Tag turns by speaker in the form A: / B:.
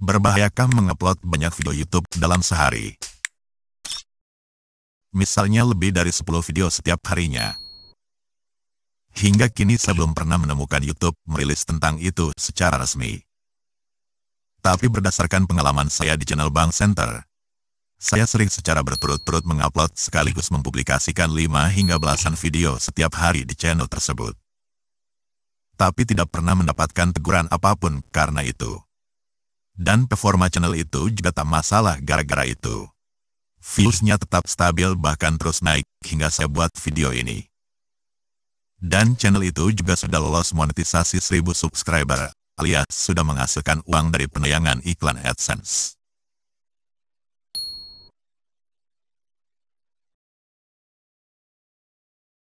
A: Berbahayakah mengupload banyak video YouTube dalam
B: sehari? Misalnya lebih dari 10 video setiap harinya. Hingga kini saya belum pernah menemukan YouTube merilis tentang itu secara resmi. Tapi berdasarkan pengalaman saya di channel Bank Center, saya sering secara berturut-turut mengupload sekaligus mempublikasikan 5 hingga belasan video setiap hari di channel tersebut. Tapi tidak pernah mendapatkan teguran apapun karena itu. Dan performa channel itu juga tak masalah gara-gara itu. Viewsnya tetap stabil bahkan terus naik hingga saya buat video ini. Dan channel itu juga sudah lolos monetisasi 1000 subscriber, alias sudah menghasilkan uang dari penayangan iklan AdSense.